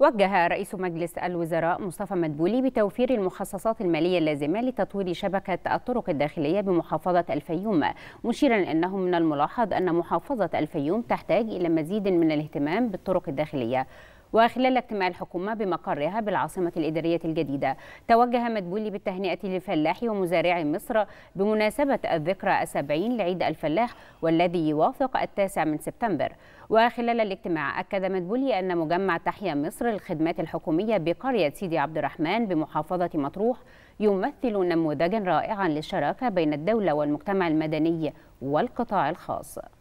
وجه رئيس مجلس الوزراء مصطفى مدبولي بتوفير المخصصات المالية اللازمة لتطوير شبكة الطرق الداخلية بمحافظة الفيوم مشيرا أنه من الملاحظ أن محافظة الفيوم تحتاج إلى مزيد من الاهتمام بالطرق الداخلية وخلال اجتماع الحكومة بمقرها بالعاصمة الإدارية الجديدة توجه مدبولي بالتهنئة لفلاح ومزارع مصر بمناسبة الذكرى السبعين لعيد الفلاح والذي يوافق التاسع من سبتمبر وخلال الاجتماع أكد مدبولي أن مجمع تحيا مصر للخدمات الحكومية بقرية سيدي عبد الرحمن بمحافظة مطروح يمثل نموذجا رائعا للشراكة بين الدولة والمجتمع المدني والقطاع الخاص